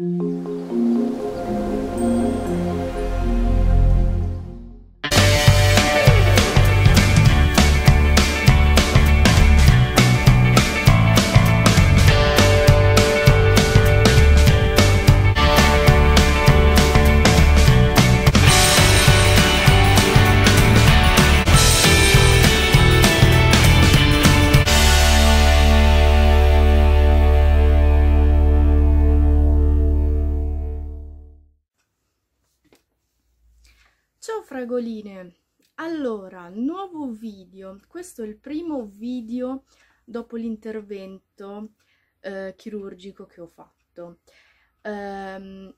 Mm-hmm. Allora, nuovo video. Questo è il primo video dopo l'intervento eh, chirurgico che ho fatto. Ehm,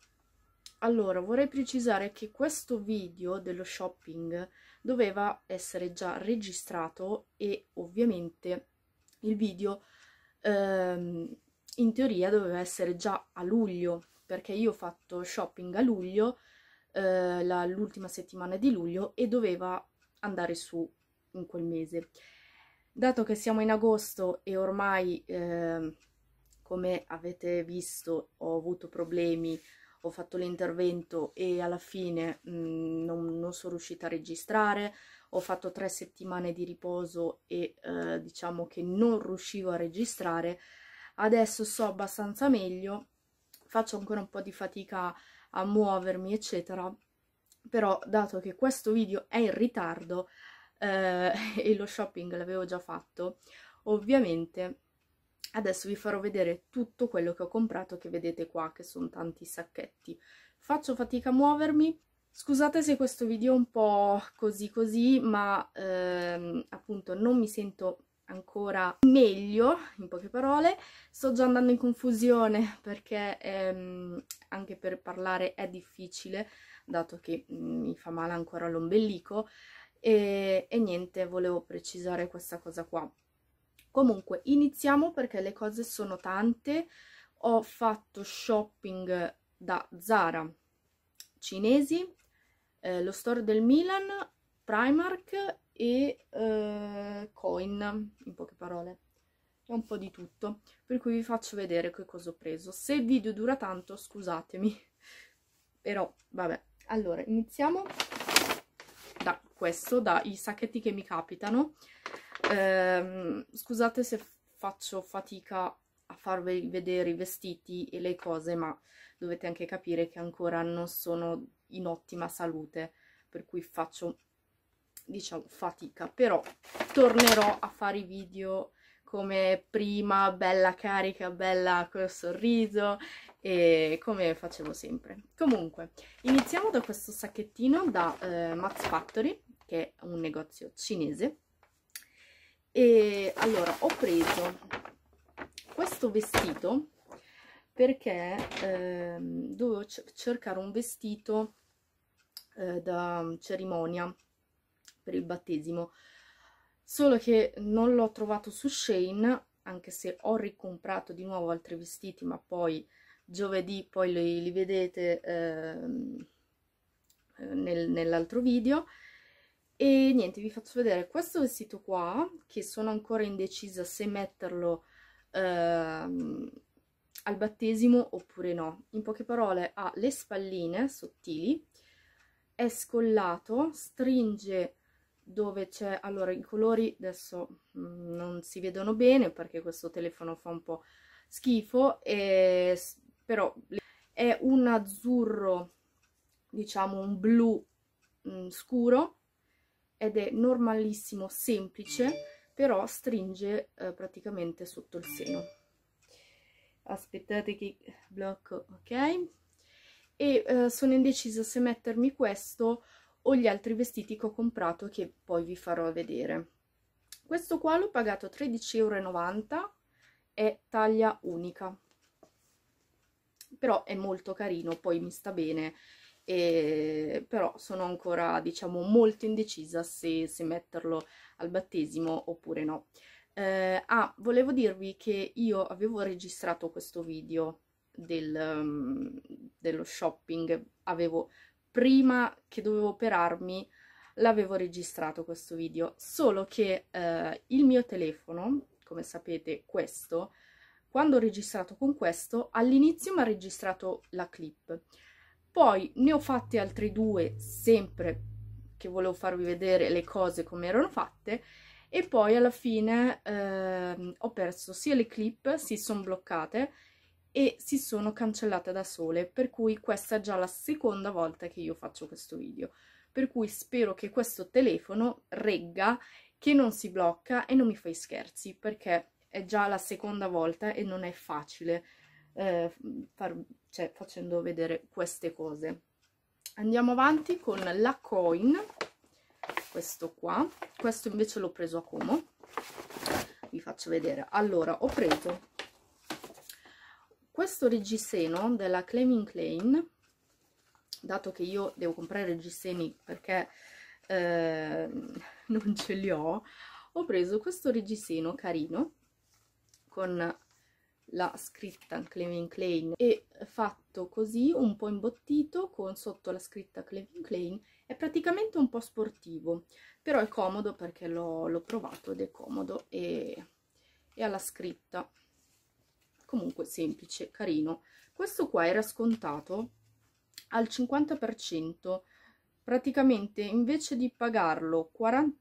allora, vorrei precisare che questo video dello shopping doveva essere già registrato e ovviamente il video ehm, in teoria doveva essere già a luglio perché io ho fatto shopping a luglio, eh, l'ultima settimana di luglio e doveva andare su in quel mese. Dato che siamo in agosto e ormai, eh, come avete visto, ho avuto problemi, ho fatto l'intervento e alla fine mh, mm, non, non, sono riuscita a registrare, ho fatto tre settimane di riposo e eh, diciamo che non riuscivo a registrare, adesso so abbastanza meglio, faccio ancora un po' di fatica a muovermi eccetera, però dato che questo video è in ritardo eh, e lo shopping l'avevo già fatto, ovviamente adesso vi farò vedere tutto quello che ho comprato che vedete qua, che sono tanti sacchetti. Faccio fatica a muovermi, Scusate se questo video è un po' così così, ma ehm, appunto non mi sento ancora meglio, in poche parole. Sto già andando in confusione perché ehm, anche per parlare è difficile, dato che mm, mi fa male ancora l'ombelico e, e niente, volevo precisare questa cosa qua. Comunque, iniziamo perché le cose sono tante. Ho fatto shopping da Zara, cinesi, eh, lo store del Milan, Primark e eh, Coin, in poche parole. È un po' di tutto, per cui vi faccio vedere che cosa ho preso. Se il video dura tanto, scusatemi, però vabbè allora iniziamo da questo dai sacchetti che mi capitano ehm, scusate se faccio fatica a farvi vedere i vestiti e le cose ma dovete anche capire che ancora non sono in ottima salute per cui faccio diciamo fatica però tornerò a fare i video come prima bella carica bella col sorriso e come facevo sempre. Comunque, iniziamo da questo sacchettino da eh, Max Factory, che è un negozio cinese. E allora, ho preso questo vestito perché eh, dovevo cercare un vestito eh, da cerimonia per il battesimo solo che non l'ho trovato su Shane anche se ho ricomprato di nuovo altri vestiti ma poi giovedì poi li, li vedete ehm, eh, nel, nell'altro video e niente vi faccio vedere questo vestito qua che sono ancora indecisa se metterlo eh, al battesimo oppure no in poche parole ha le spalline sottili è scollato stringe dove c'è allora i colori adesso mh, mm, non si vedono bene perché questo telefono fa un po' schifo e però è un azzurro, diciamo un blu mh, mm, scuro ed è normalissimo, semplice, però stringe eh, praticamente sotto il seno. Aspettate che blocco, ok? E eh, sono indecisa se mettermi questo o gli altri vestiti che ho comprato che poi vi farò vedere. Questo qua l'ho pagato 13,90 euro, è taglia unica però è molto carino, poi mi sta bene, e, però sono ancora diciamo molto indecisa se, se metterlo al battesimo oppure no. Eh, ah, volevo dirvi che io avevo registrato questo video del, um, dello shopping, avevo prima che dovevo operarmi l'avevo registrato questo video, solo che eh, il mio telefono, come sapete questo, quando ho registrato con questo, all'inizio mi ha registrato la clip, poi ne ho fatte altre due sempre che volevo farvi vedere le cose come erano fatte e poi alla fine eh, ho perso sia le clip, si sono bloccate e si sono cancellate da sole, per cui questa è già la seconda volta che io faccio questo video. Per cui spero che questo telefono regga, che non si blocca e non mi fai scherzi, perché è già la seconda volta e non è facile eh, far, cioè, facendo vedere queste cose andiamo avanti con la coin questo qua questo invece l'ho preso a Como vi faccio vedere allora ho preso questo reggiseno della Claiming Klein dato che io devo comprare reggiseni perché eh, non ce li ho ho preso questo reggiseno carino con la scritta Clevin Klein e fatto così un po' imbottito con sotto la scritta Clevin Klein è praticamente un po' sportivo però è comodo perché l'ho provato ed è comodo e, e alla scritta comunque semplice, carino questo qua era scontato al 50% praticamente invece di pagarlo 40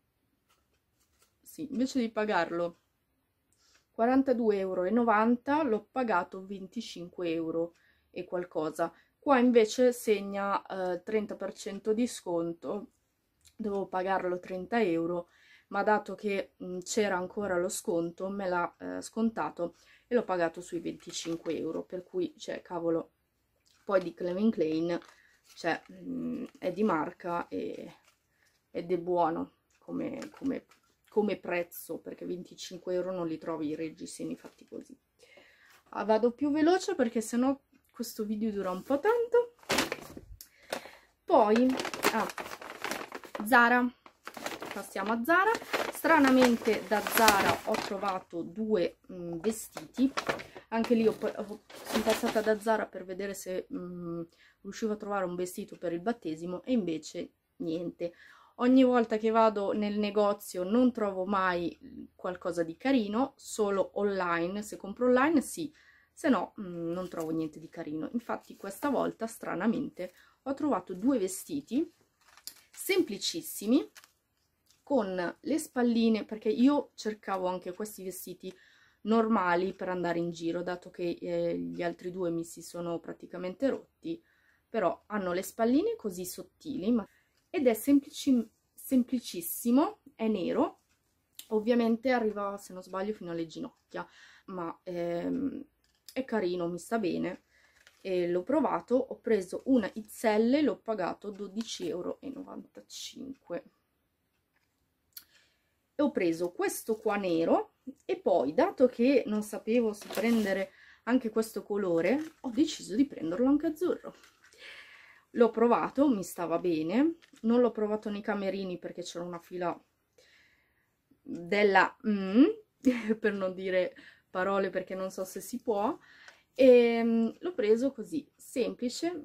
sì, invece di pagarlo 42,90 euro, l'ho pagato 25 euro e qualcosa. Qua invece segna eh, 30% di sconto, dovevo pagarlo 30 euro, ma dato che mm, c'era ancora lo sconto me l'ha eh, scontato e l'ho pagato sui 25 euro, per cui, cioè, cavolo, poi di Clevin Klein, cioè, mh, mm, è di marca e, ed è buono come, come come prezzo perché 25 euro non li trovi i reggiseni fatti così ah, vado più veloce perché sennò questo video dura un po' tanto poi ah, Zara passiamo a Zara stranamente da Zara ho trovato due mh, mm, vestiti anche lì ho, ho, sono passata da Zara per vedere se mh, mm, riuscivo a trovare un vestito per il battesimo e invece niente Ogni volta che vado nel negozio non trovo mai qualcosa di carino, solo online, se compro online sì, se no mh, mm, non trovo niente di carino. Infatti questa volta, stranamente, ho trovato due vestiti semplicissimi con le spalline, perché io cercavo anche questi vestiti normali per andare in giro, dato che eh, gli altri due mi si sono praticamente rotti, però hanno le spalline così sottili, ma ed è semplici, semplicissimo, è nero, ovviamente arriva se non sbaglio fino alle ginocchia, ma ehm, è carino, mi sta bene. l'ho provato, ho preso una Izzelle, l'ho pagato 12,95 euro E ho preso questo qua nero e poi dato che non sapevo se prendere anche questo colore ho deciso di prenderlo anche azzurro l'ho provato, mi stava bene, non l'ho provato nei camerini perché c'era una fila della mm, per non dire parole perché non so se si può, e ehm, l'ho preso così, semplice,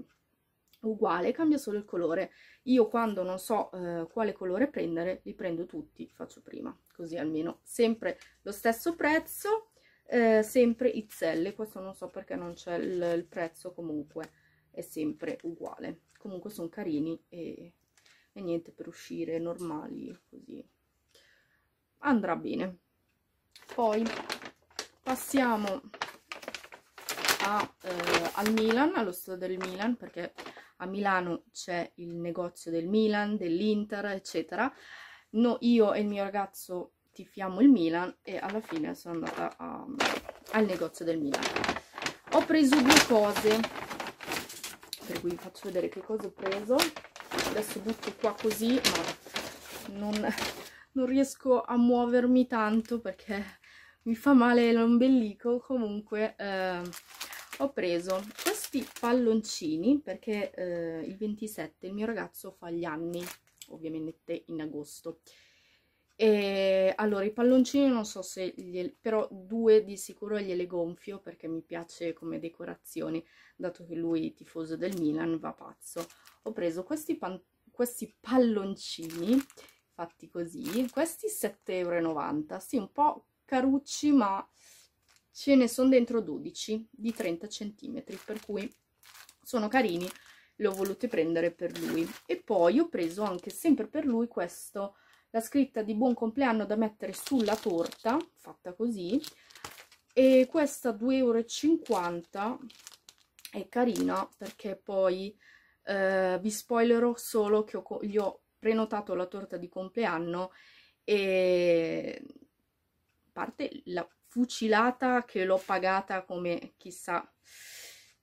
uguale, cambia solo il colore. Io quando non so eh, quale colore prendere, li prendo tutti, faccio prima, così almeno sempre lo stesso prezzo, eh, sempre XL, questo non so perché non c'è il, il prezzo comunque è sempre uguale comunque sono carini e, e niente per uscire normali così andrà bene poi passiamo a, eh, al Milan allo stadio del Milan perché a Milano c'è il negozio del Milan dell'Inter eccetera no, io e il mio ragazzo tifiamo il Milan e alla fine sono andata a, al negozio del Milan ho preso due cose per cui vi faccio vedere che cosa ho preso adesso butto qua così ma non, non riesco a muovermi tanto perché mi fa male l'ombelico comunque eh, ho preso questi palloncini perché eh, il 27 il mio ragazzo fa gli anni ovviamente in agosto e allora i palloncini non so se glieli, però due di sicuro gliele gonfio perché mi piace come decorazioni, dato che lui tifoso del Milan va pazzo. Ho preso questi, pan, questi palloncini fatti così, questi 7,90 euro, sì un po' carucci ma ce ne sono dentro 12 di 30 cm, per cui sono carini, le ho volute prendere per lui. E poi ho preso anche sempre per lui questo la scritta di buon compleanno da mettere sulla torta, fatta così, e questa 2,50 euro è carina perché poi eh, vi spoilerò solo che ho, gli ho prenotato la torta di compleanno e parte la fucilata che l'ho pagata come chissà,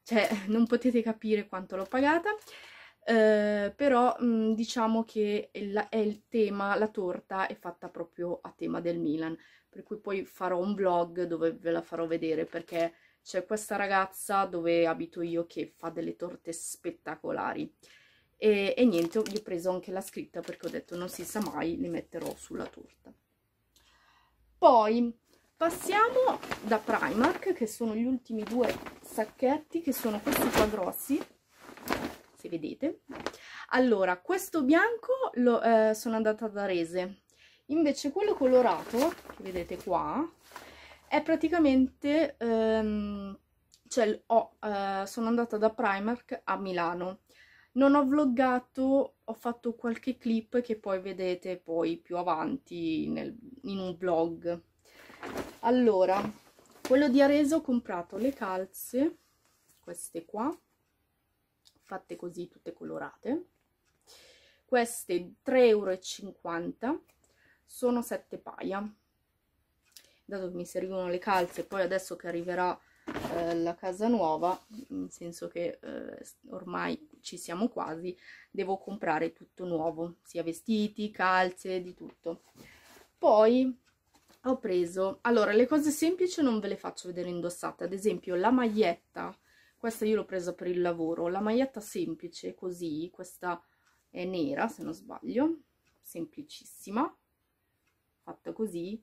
cioè non potete capire quanto l'ho pagata eh, però mh, mm, diciamo che è, la, è il tema, la torta è fatta proprio a tema del Milan, per cui poi farò un vlog dove ve la farò vedere perché c'è questa ragazza dove abito io che fa delle torte spettacolari. E, e, niente, gli ho preso anche la scritta perché ho detto non si sa mai, li metterò sulla torta. Poi passiamo da Primark, che sono gli ultimi due sacchetti, che sono questi qua grossi, se vedete allora questo bianco lo, eh, sono andata da Rese invece quello colorato che vedete qua è praticamente ehm, cioè, oh, eh, sono andata da Primark a Milano non ho vloggato, ho fatto qualche clip che poi vedete poi più avanti nel, in un vlog. Allora, quello di Arese ho comprato le calze, queste qua, fatte così tutte colorate queste 3,50 euro sono 7 paia dato che mi servivano le calze poi adesso che arriverà eh, la casa nuova nel senso che eh, ormai ci siamo quasi devo comprare tutto nuovo sia vestiti, calze, di tutto poi ho preso allora le cose semplici non ve le faccio vedere indossate ad esempio la maglietta questa io l'ho presa per il lavoro la maglietta semplice così questa è nera se non sbaglio semplicissima fatta così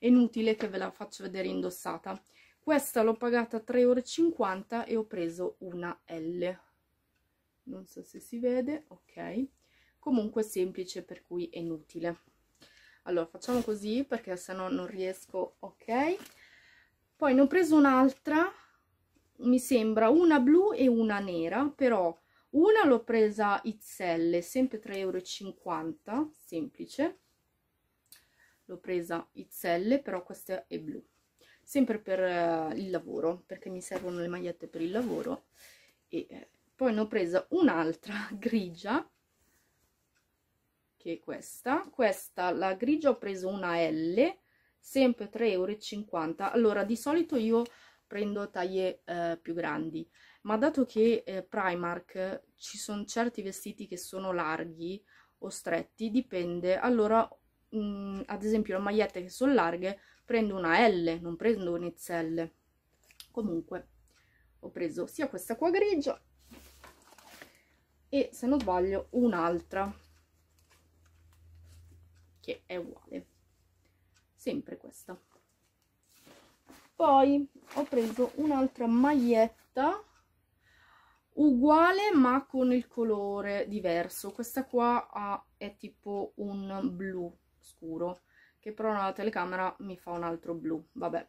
è inutile che ve la faccio vedere indossata questa l'ho pagata 3,50 euro e ho preso una L non so se si vede ok comunque semplice per cui è inutile allora facciamo così perché se no non riesco ok poi ne ho preso un'altra mi sembra una blu e una nera però una l'ho presa Izzelle sempre 3,50 euro semplice l'ho presa Izzelle però questa è blu sempre per eh, il lavoro perché mi servono le magliette per il lavoro e eh, poi ne ho presa un'altra grigia che è questa questa la grigia ho preso una L sempre 3,50 euro allora di solito io prendo taglie eh, più grandi ma dato che eh, Primark eh, ci sono certi vestiti che sono larghi o stretti dipende allora mh, mm, ad esempio le magliette che sono larghe prendo una L non prendo un XL comunque ho preso sia questa qua grigia e se non sbaglio un'altra che è uguale sempre questa poi ho preso un'altra maglietta uguale ma con il colore diverso questa qua ha, è tipo un blu scuro che però la telecamera mi fa un altro blu vabbè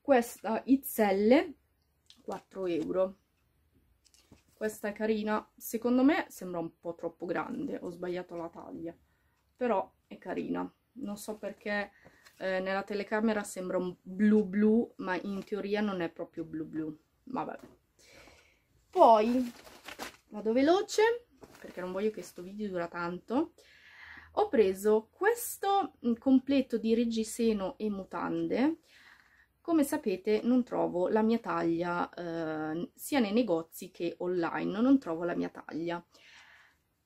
questa itzelle 4 euro questa è carina secondo me sembra un po' troppo grande ho sbagliato la taglia però è carina non so perché eh, nella telecamera sembra un blu blu ma in teoria non è proprio blu blu vabbè poi vado veloce perché non voglio che questo video dura tanto ho preso questo mm, completo di reggiseno e mutande come sapete non trovo la mia taglia eh, sia nei negozi che online non trovo la mia taglia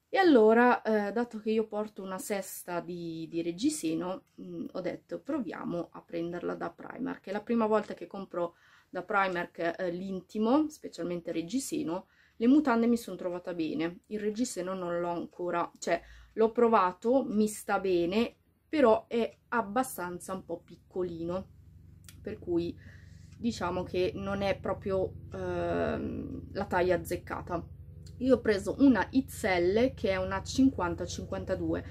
e allora, eh, dato che io porto una sesta di, di reggiseno, mh, mm, ho detto proviamo a prenderla da Primark. È la prima volta che compro da Primark eh, l'intimo, specialmente reggiseno, le mutande mi sono trovata bene, il reggiseno non l'ho ancora, cioè l'ho provato, mi sta bene, però è abbastanza un po' piccolino, per cui diciamo che non è proprio eh, la taglia azzeccata io ho preso una XL che è una 50-52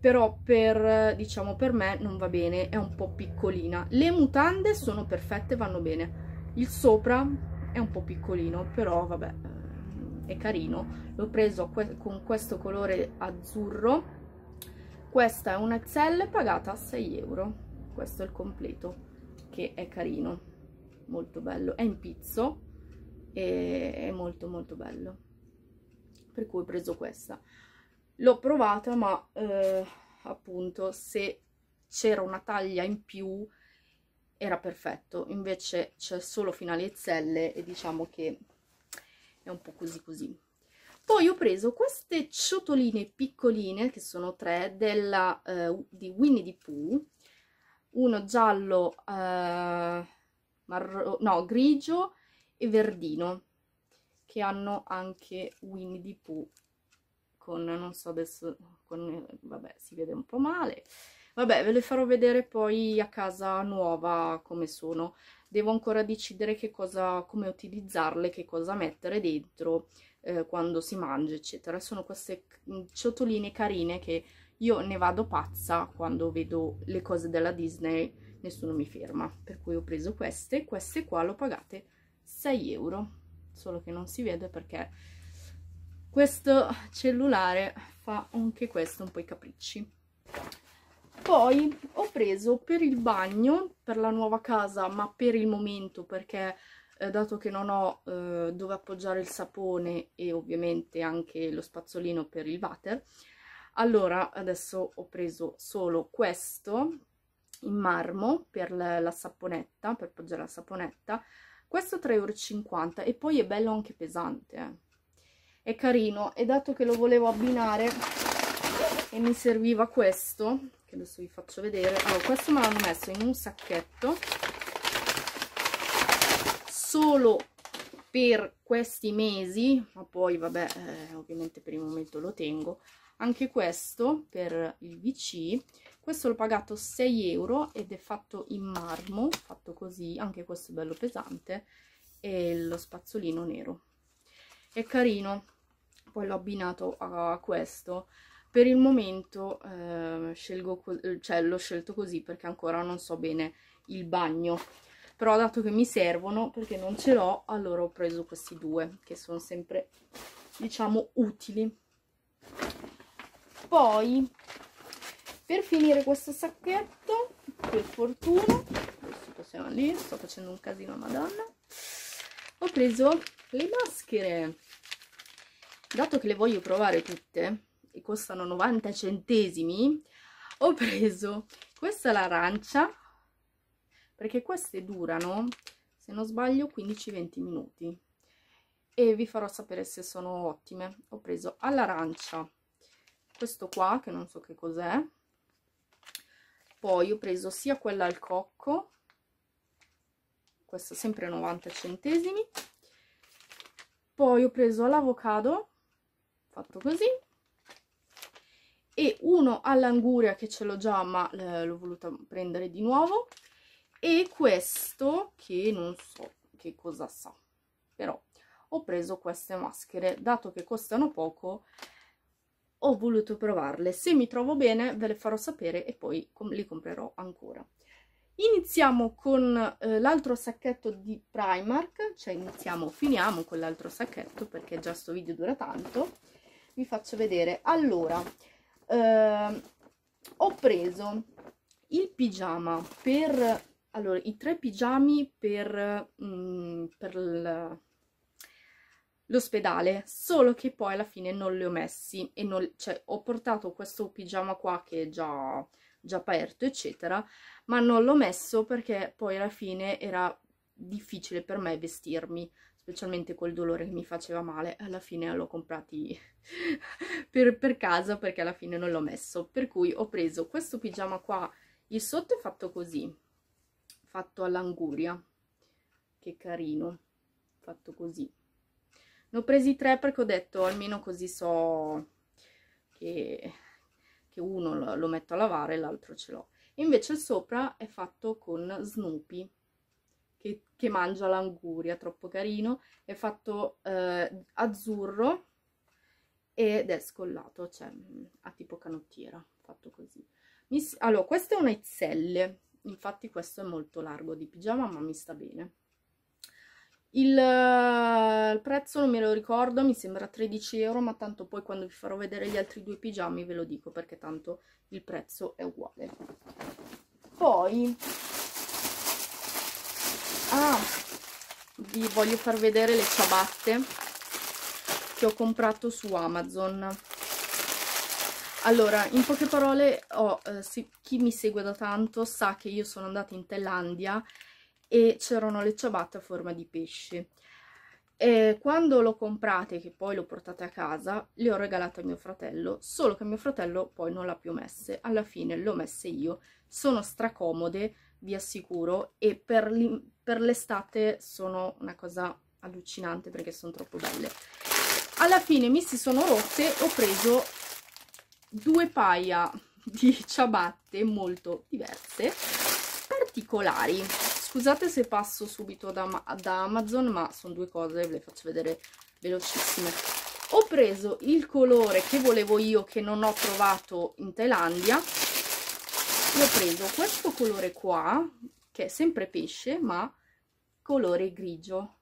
però per, diciamo, per me non va bene, è un po' piccolina. Le mutande sono perfette, vanno bene. Il sopra è un po' piccolino, però vabbè, eh, è carino. L'ho preso que con questo colore azzurro. Questa è una XL pagata 6 euro. Questo è il completo, che è carino, molto bello. È in pizzo e è molto molto bello per cui ho preso questa. L'ho provata, ma eh, appunto se c'era una taglia in più era perfetto, invece c'è solo fino alle XL e diciamo che è un po' così così. Poi ho preso queste ciotoline piccoline, che sono tre, della, eh, di Winnie the Pooh, uno giallo, eh, marro, no, grigio e verdino che hanno anche Winnie the Pooh con, non so adesso, con, vabbè, si vede un po' male. Vabbè, ve le farò vedere poi a casa nuova come sono. Devo ancora decidere che cosa, come utilizzarle, che cosa mettere dentro eh, quando si mangia, eccetera. Sono queste mm, ciotoline carine che io ne vado pazza quando vedo le cose della Disney, nessuno mi ferma. Per cui ho preso queste, queste qua le ho pagate 6 euro solo che non si vede perché questo cellulare fa anche questo un po' i capricci poi ho preso per il bagno, per la nuova casa, ma per il momento perché eh, dato che non ho eh, dove appoggiare il sapone e ovviamente anche lo spazzolino per il water, allora adesso ho preso solo questo in marmo per la saponetta, per appoggiare la saponetta, questo 3,50 euro e poi è bello anche pesante. Eh. È carino e dato che lo volevo abbinare e mi serviva questo, che adesso vi faccio vedere. Allora, questo me l'hanno messo in un sacchetto solo per questi mesi, ma poi vabbè, eh, ovviamente per il momento lo tengo. Anche questo per il VC questo l'ho pagato 6 euro ed è fatto in marmo fatto così anche questo è bello pesante e lo spazzolino nero è carino poi l'ho abbinato a questo per il momento eh, scelgo cioè l'ho scelto così perché ancora non so bene il bagno però dato che mi servono perché non ce l'ho allora ho preso questi due che sono sempre diciamo utili poi per finire questo sacchetto per fortuna adesso possiamo lì sto facendo un casino madonna ho preso le maschere dato che le voglio provare tutte e costano 90 centesimi ho preso questa l'arancia perché queste durano se non sbaglio 15-20 minuti e vi farò sapere se sono ottime ho preso all'arancia questo qua che non so che cos'è poi ho preso sia quella al cocco questa sempre 90 centesimi poi ho preso l'avocado fatto così e uno all'anguria che ce l'ho già ma eh, l'ho voluta prendere di nuovo e questo che non so che cosa sa però ho preso queste maschere dato che costano poco ho voluto provarle. Se mi trovo bene ve le farò sapere e poi com le comprerò ancora. Iniziamo con eh, l'altro sacchetto di Primark, cioè iniziamo, finiamo con l'altro sacchetto perché già sto video dura tanto. Vi faccio vedere. Allora, eh, ho preso il pigiama per... Allora, i tre pigiami per, mh, mm, per l'ospedale, solo che poi alla fine non li ho messi e non, cioè, ho portato questo pigiama qua che è già, già aperto eccetera, ma non l'ho messo perché poi alla fine era difficile per me vestirmi, specialmente col dolore che mi faceva male, alla fine l'ho comprati per, per caso perché alla fine non l'ho messo, per cui ho preso questo pigiama qua, il sotto è fatto così, fatto all'anguria, che carino, fatto così, ne ho presi tre perché ho detto almeno così so che, che uno lo, lo metto a lavare e l'altro ce l'ho invece il sopra è fatto con Snoopy che, che mangia l'anguria, troppo carino è fatto eh, azzurro ed è scollato, cioè a tipo canottiera, fatto così mi, allora, questo è un XL infatti questo è molto largo di pigiama ma mi sta bene il, eh, il, prezzo non me lo ricordo, mi sembra 13 euro, ma tanto poi quando vi farò vedere gli altri due pigiami ve lo dico perché tanto il prezzo è uguale. Poi, ah, vi voglio far vedere le ciabatte che ho comprato su Amazon. Allora, in poche parole, oh, eh, se, chi mi segue da tanto sa che io sono andata in Thailandia e c'erano le ciabatte a forma di pesce. E quando lo comprate, che poi lo portate a casa, le ho regalate a mio fratello, solo che mio fratello poi non l'ha più messe, alla fine le ho messe io, sono stracomode, vi assicuro, e per l'estate sono una cosa allucinante perché sono troppo belle. Alla fine mi si sono rotte, ho preso due paia di ciabatte molto diverse particolari scusate se passo subito da, da Amazon ma sono due cose ve le faccio vedere velocissime ho preso il colore che volevo io che non ho trovato in Thailandia e ho preso questo colore qua che è sempre pesce ma colore grigio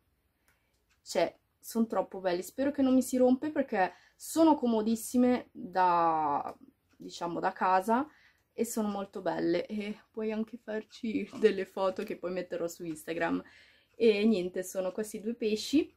cioè sono troppo belli spero che non mi si rompe perché sono comodissime da diciamo da casa e sono molto belle e puoi anche farci delle foto che poi metterò su Instagram. E niente, sono questi due pesci,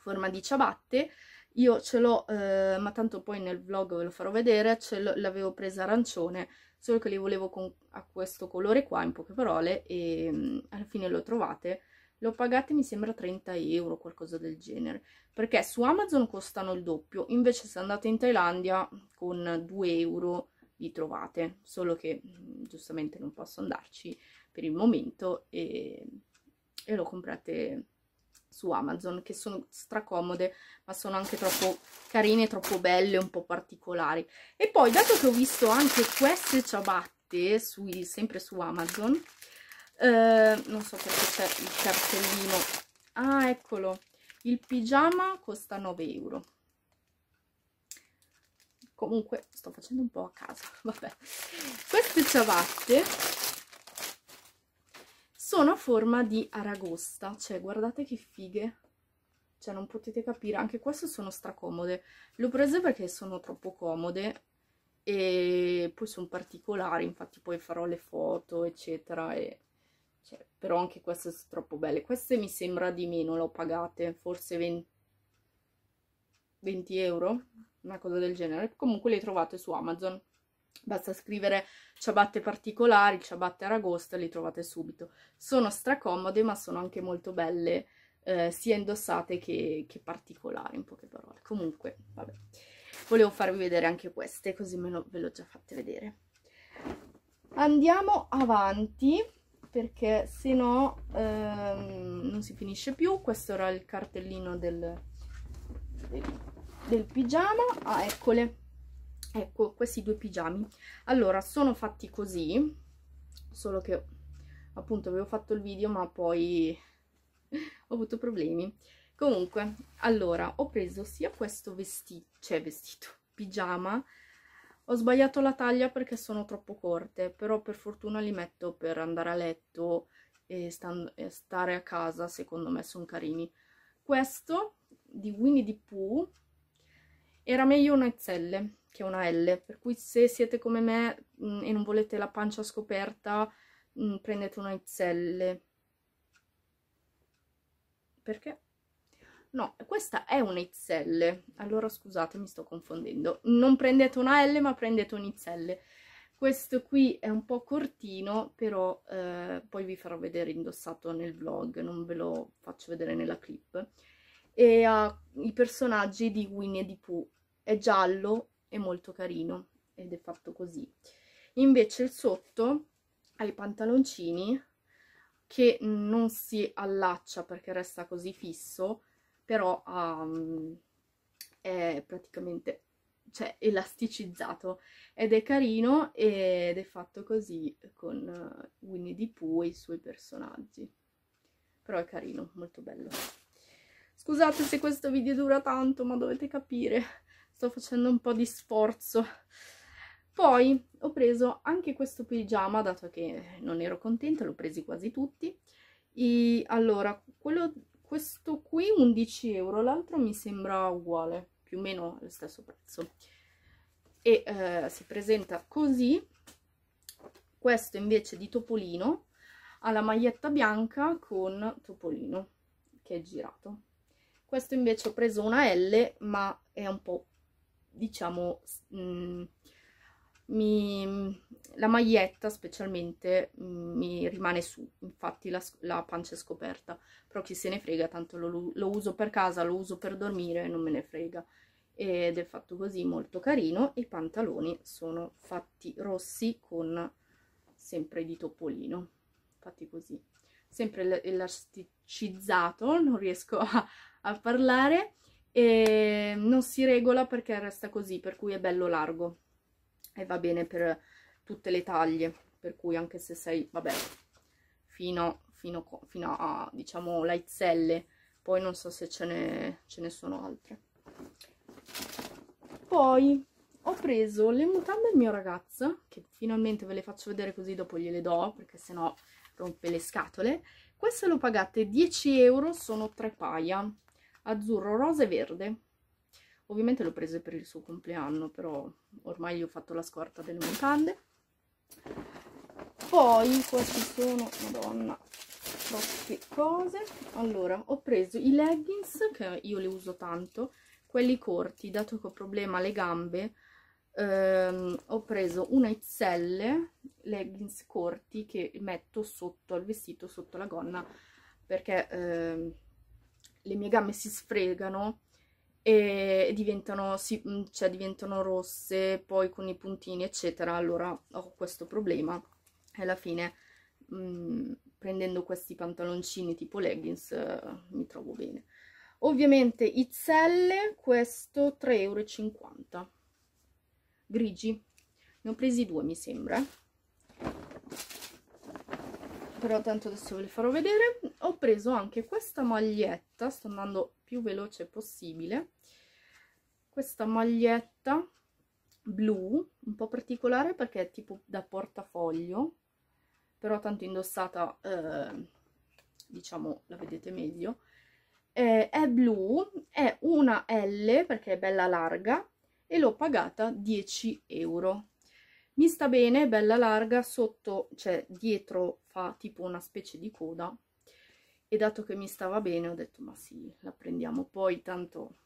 forma di ciabatte, io ce l'ho, eh, ma tanto poi nel vlog ve lo farò vedere, l'avevo presa arancione, solo che li volevo con, a questo colore qua, in poche parole, e mh, mm, alla fine lo trovate. L'ho pagata mi sembra 30 euro, qualcosa del genere, perché su Amazon costano il doppio, invece se andate in Thailandia con 2 euro li trovate, solo che mm, giustamente non posso andarci per il momento e, e lo comprate su Amazon che sono stracomode ma sono anche troppo carine, troppo belle, un po' particolari e poi dato che ho visto anche queste ciabatte sui, sempre su Amazon eh, non so perché c'è il cartellino ah eccolo il pigiama costa 9 euro comunque sto facendo un po' a caso vabbè queste ciabatte sono a forma di aragosta cioè guardate che fighe cioè non potete capire anche queste sono stracomode le ho prese perché sono troppo comode e poi sono particolari infatti poi farò le foto eccetera e... cioè, però anche queste sono troppo belle queste mi sembra di meno le ho pagate forse 20, 20 euro una cosa del genere. Comunque le trovate su Amazon. Basta scrivere ciabatte particolari, ciabatte aragosta le trovate subito. Sono stracomode ma sono anche molto belle eh, sia indossate che, che, particolari in poche parole. Comunque, vabbè, volevo farvi vedere anche queste così lo, ve l'ho già fatte vedere. Andiamo avanti perché se no ehm, non si finisce più. Questo era il cartellino del, del del pigiama ah eccole ecco questi due pigiami allora sono fatti così solo che appunto avevo fatto il video ma poi ho avuto problemi comunque allora ho preso sia questo vestito cioè vestito pigiama ho sbagliato la taglia perché sono troppo corte però per fortuna li metto per andare a letto e, e stare a casa secondo me sono carini questo di Winnie the Pooh era meglio una XL che una L, per cui se siete come me mh, mm, e non volete la pancia scoperta, mh, mm, prendete una XL. Perché? No, questa è una XL, allora scusate mi sto confondendo. Non prendete una L ma prendete un XL. Questo qui è un po' cortino, però eh, poi vi farò vedere indossato nel vlog, non ve lo faccio vedere nella clip. E ha uh, i personaggi di Winnie the Pooh è giallo e molto carino ed è fatto così. Invece il sotto ha i pantaloncini che non si allaccia perché resta così fisso, però um, è praticamente cioè, elasticizzato ed è carino ed è fatto così con uh, Winnie the Pooh e i suoi personaggi. Però è carino, molto bello. Scusate se questo video dura tanto, ma dovete capire sto facendo un po' di sforzo. Poi ho preso anche questo pigiama, dato che non ero contenta, l'ho presi quasi tutti. E allora, quello, questo qui 11 euro, l'altro mi sembra uguale, più o meno lo stesso prezzo. E eh, si presenta così. Questo invece di Topolino, ha la maglietta bianca con Topolino, che è girato. Questo invece ho preso una L, ma è un po' diciamo, mh, mm, mi, la maglietta specialmente mh, mm, mi rimane su, infatti la, la, pancia è scoperta, però chi se ne frega, tanto lo, lo, uso per casa, lo uso per dormire, non me ne frega. Ed è fatto così, molto carino, i pantaloni sono fatti rossi con sempre di topolino, fatti così. Sempre elasticizzato, non riesco a, a parlare, e non si regola perché resta così, per cui è bello largo e va bene per tutte le taglie, per cui anche se sei, vabbè, fino, fino, fino a, diciamo, lazzelle, poi non so se ce ne, ce ne sono altre. Poi ho preso le mutande al mio ragazzo, che finalmente ve le faccio vedere così dopo gliele do, perché sennò rompe le scatole. Queste l'ho pagate 10 euro, sono tre paia azzurro, rosa e verde. Ovviamente l'ho preso per il suo compleanno, però ormai gli ho fatto la scorta delle mutande. Poi qua ci sono, madonna, troppe cose. Allora, ho preso i leggings, che io li uso tanto, quelli corti, dato che ho problema alle gambe, ehm, ho preso una XL, leggings corti, che metto sotto al vestito, sotto la gonna, perché... Ehm, le mie gambe si sfregano e diventano, si, mm, cioè, diventano rosse, poi con i puntini, eccetera. Allora ho questo problema e alla fine mh, mm, prendendo questi pantaloncini tipo leggings eh, mi trovo bene. Ovviamente Izzelle, questo 3,50 euro. Grigi, ne ho presi due mi sembra, però tanto adesso ve le farò vedere ho preso anche questa maglietta sto andando più veloce possibile questa maglietta blu un po' particolare perché è tipo da portafoglio però tanto indossata eh, diciamo la vedete meglio eh, è blu è una L perché è bella larga e l'ho pagata 10 euro mi sta bene bella larga sotto cioè dietro fa tipo una specie di coda e dato che mi stava bene ho detto ma sì la prendiamo poi tanto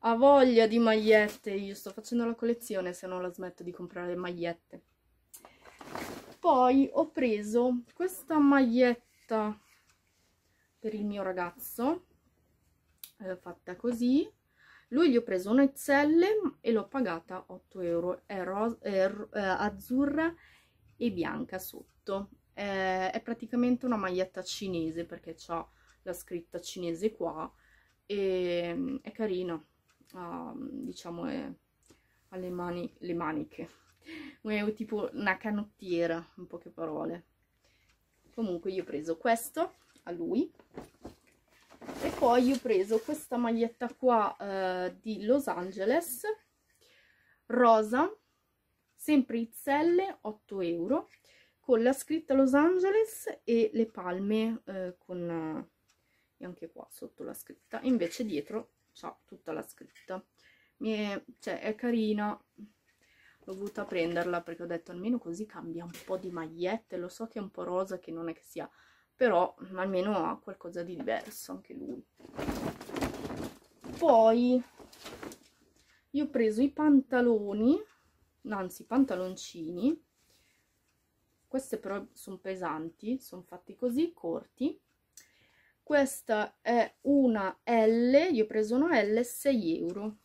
ha voglia di magliette io sto facendo la collezione se non la smetto di comprare le magliette poi ho preso questa maglietta per il mio ragazzo eh, fatta così lui gli ho preso un'ezzelle e l'ho pagata 8 euro, è, è azzurra e bianca sotto. Eh, è praticamente una maglietta cinese perché ha la scritta cinese qua e è carino, ah, diciamo è, ha le, mani, le maniche, è tipo una canottiera in poche parole. Comunque io ho preso questo a lui poi ho preso questa maglietta qua eh, di Los Angeles rosa sempre Izzelle 8 euro con la scritta Los Angeles e le palme eh, con eh, anche qua sotto la scritta invece dietro c'ha tutta la scritta Mi è, cioè, è carina ho dovuto prenderla perché ho detto almeno così cambia un po' di magliette lo so che è un po' rosa che non è che sia però mm, almeno ha qualcosa di diverso anche lui. Poi io ho preso i pantaloni, anzi i pantaloncini, queste però sono pesanti, sono fatti così, corti. Questa è una L, io ho preso una L, 6 euro.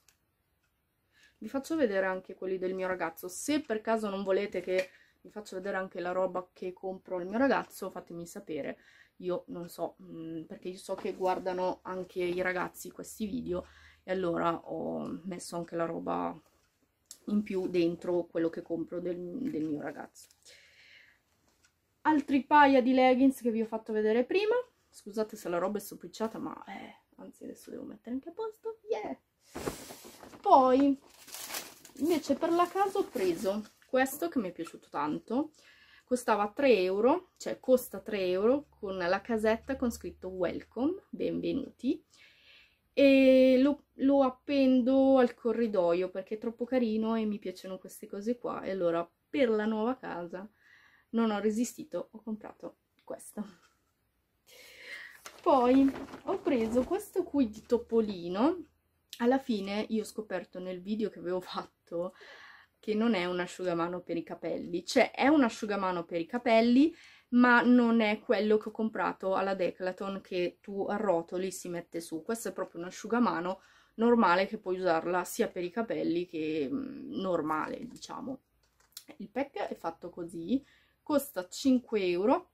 Vi faccio vedere anche quelli del mio ragazzo, se per caso non volete che vi faccio vedere anche la roba che compro al mio ragazzo, fatemi sapere, io non so, mh, mm, perché io so che guardano anche i ragazzi questi video e allora ho messo anche la roba in più dentro quello che compro del, del mio ragazzo. Altri paia di leggings che vi ho fatto vedere prima, scusate se la roba è soppicciata, ma eh, anzi adesso devo mettere anche a posto, yeah! Poi invece per la casa ho preso questo che mi è piaciuto tanto costava 3 euro cioè costa 3 euro con la casetta con scritto welcome benvenuti e lo, lo appendo al corridoio perché è troppo carino e mi piacciono queste cose qua e allora per la nuova casa non ho resistito ho comprato questo poi ho preso questo qui di topolino alla fine io ho scoperto nel video che avevo fatto che non è un asciugamano per i capelli, cioè è un asciugamano per i capelli, ma non è quello che ho comprato alla Declaton che tu arrotoli e si mette su. Questo è proprio un asciugamano normale che puoi usarla sia per i capelli che mm, normale, diciamo. Il pack è fatto così, costa 5 euro,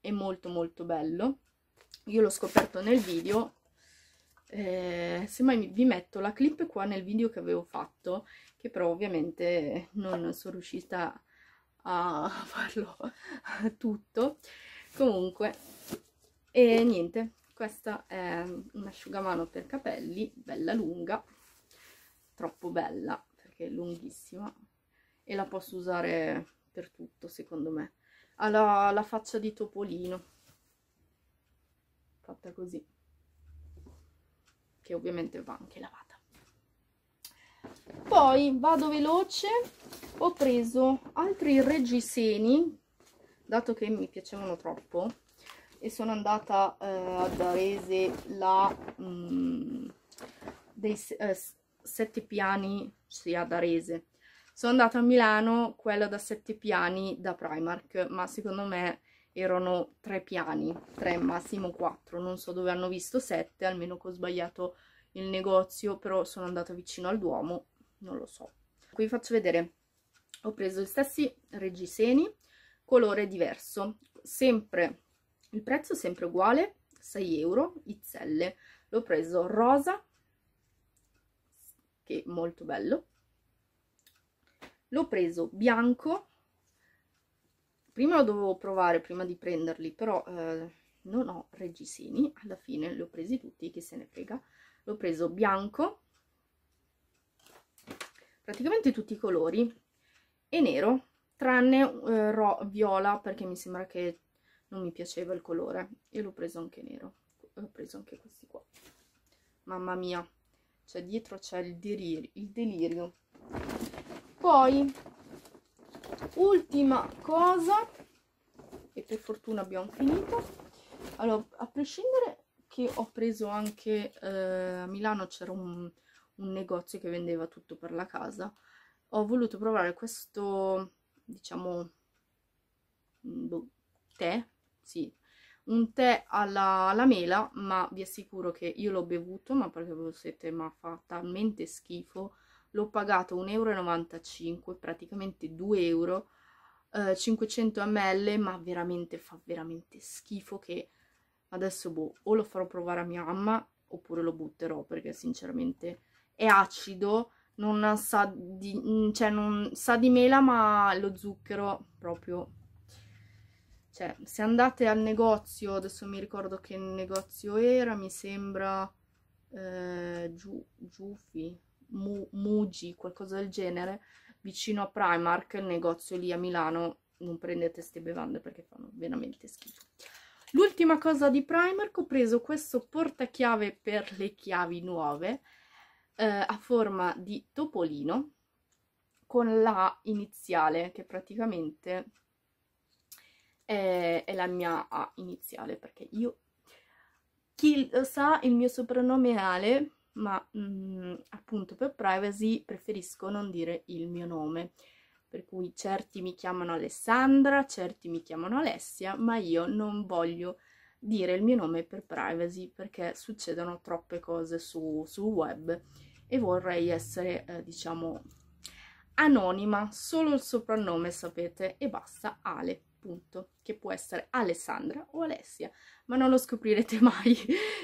è molto molto bello. Io l'ho scoperto nel video, eh, mai vi metto la clip qua nel video che avevo fatto che però ovviamente non sono riuscita a farlo tutto comunque e niente questa è un asciugamano per capelli bella lunga troppo bella perché è lunghissima e la posso usare per tutto secondo me ha la, la faccia di topolino fatta così che ovviamente va anche lavata poi vado veloce ho preso altri reggiseni dato che mi piacevano troppo e sono andata eh, ad Arese la mh, mm, dei eh, sette piani sì ad Arese sono andata a Milano quella da sette piani da Primark ma secondo me erano tre piani tre massimo quattro non so dove hanno visto sette almeno che ho sbagliato il negozio però sono andata vicino al Duomo non lo so qui faccio vedere ho preso gli stessi reggiseni colore diverso sempre il prezzo è sempre uguale 6 euro izzelle l'ho preso rosa che è molto bello l'ho preso bianco prima lo dovevo provare prima di prenderli però eh, non ho reggiseni alla fine li ho presi tutti chi se ne frega l'ho preso bianco praticamente tutti i colori e nero tranne eh, ro viola perché mi sembra che non mi piaceva il colore e l'ho preso anche nero ho preso anche questi qua mamma mia cioè dietro c'è il, delirio, il delirio poi ultima cosa e per fortuna abbiamo finito allora a prescindere che ho preso anche eh, a Milano c'era un un negozio che vendeva tutto per la casa ho voluto provare questo diciamo mm, boh, tè sì un tè alla, alla, mela ma vi assicuro che io l'ho bevuto ma perché avevo siete, ma fa talmente schifo l'ho pagato 1,95 euro praticamente 2 euro eh, 500 ml ma veramente fa veramente schifo che adesso boh o lo farò provare a mia mamma oppure lo butterò perché sinceramente è acido, non sa di, mm, cioè non sa di mela ma lo zucchero proprio... Cioè, se andate al negozio, adesso mi ricordo che negozio era, mi sembra eh, Giuffi, Muji, qualcosa del genere, vicino a Primark, il negozio lì a Milano, non prendete queste bevande perché fanno veramente schifo. L'ultima cosa di Primark, ho preso questo portachiave per le chiavi nuove, eh, a forma di topolino con la iniziale che praticamente è, è la mia A iniziale perché io chi lo sa il mio soprannome è Ale ma mh, mm, appunto per privacy preferisco non dire il mio nome per cui certi mi chiamano Alessandra, certi mi chiamano Alessia, ma io non voglio dire il mio nome per privacy perché succedono troppe cose su, sul web e vorrei essere, eh, diciamo, anonima, solo il soprannome sapete e basta Ale, punto, che può essere Alessandra o Alessia, ma non lo scoprirete mai,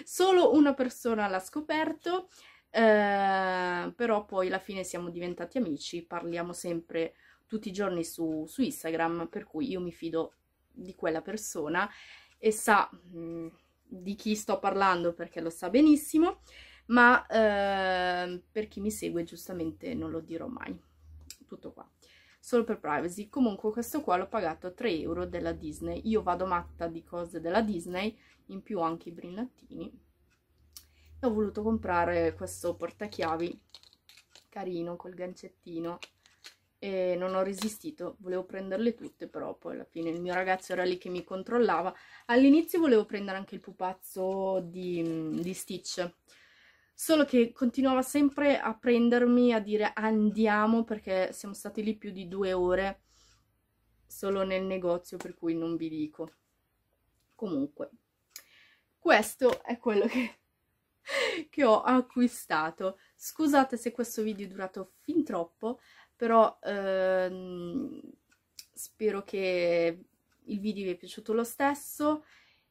solo una persona l'ha scoperto, eh, però poi alla fine siamo diventati amici, parliamo sempre tutti i giorni su, su Instagram, per cui io mi fido di quella persona e sa mh, mm, di chi sto parlando perché lo sa benissimo ma eh, per chi mi segue giustamente non lo dirò mai. Tutto qua. Solo per privacy. Comunque questo qua l'ho pagato 3 euro della Disney. Io vado matta di cose della Disney, in più anche i brillantini E ho voluto comprare questo portachiavi carino col gancettino e non ho resistito, volevo prenderle tutte però poi alla fine il mio ragazzo era lì che mi controllava all'inizio volevo prendere anche il pupazzo di, di Stitch Solo che continuava sempre a prendermi, a dire andiamo, perché siamo stati lì più di due ore solo nel negozio, per cui non vi dico. Comunque, questo è quello che, che ho acquistato. Scusate se questo video è durato fin troppo, però ehm, spero che il video vi è piaciuto lo stesso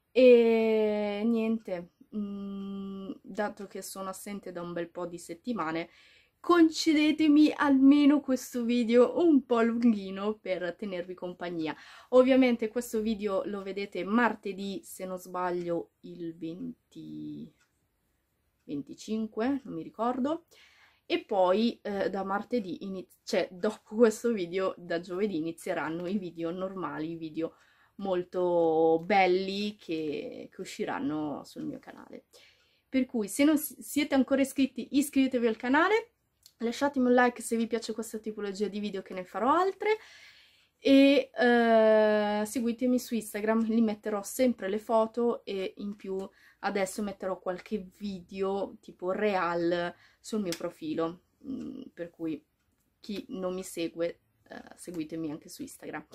e niente Mm, dato che sono assente da un bel po' di settimane, concedetemi almeno questo video un po' lunghino per tenervi compagnia. Ovviamente questo video lo vedete martedì, se non sbaglio, il 20... 25, non mi ricordo. E poi eh, da martedì, cioè dopo questo video, da giovedì inizieranno i video normali, i video molto belli che, che usciranno sul mio canale. Per cui se non siete ancora iscritti iscrivetevi al canale, lasciatemi un like se vi piace questa tipologia di video che ne farò altre e eh, seguitemi su Instagram, lì metterò sempre le foto e in più adesso metterò qualche video tipo real sul mio profilo, mm, per cui chi non mi segue eh, seguitemi anche su Instagram.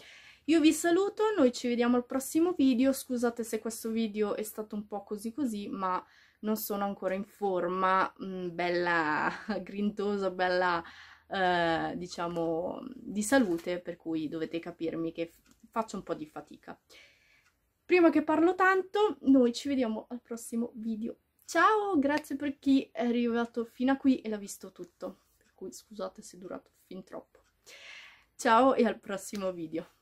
Io vi saluto, noi ci vediamo al prossimo video, scusate se questo video è stato un po' così così, ma non sono ancora in forma, mm, bella grintosa, bella eh, diciamo di salute, per cui dovete capirmi che faccio un po' di fatica. Prima che parlo tanto, noi ci vediamo al prossimo video. Ciao, grazie per chi è arrivato fino a qui e l'ha visto tutto, per cui scusate se è durato fin troppo. Ciao e al prossimo video.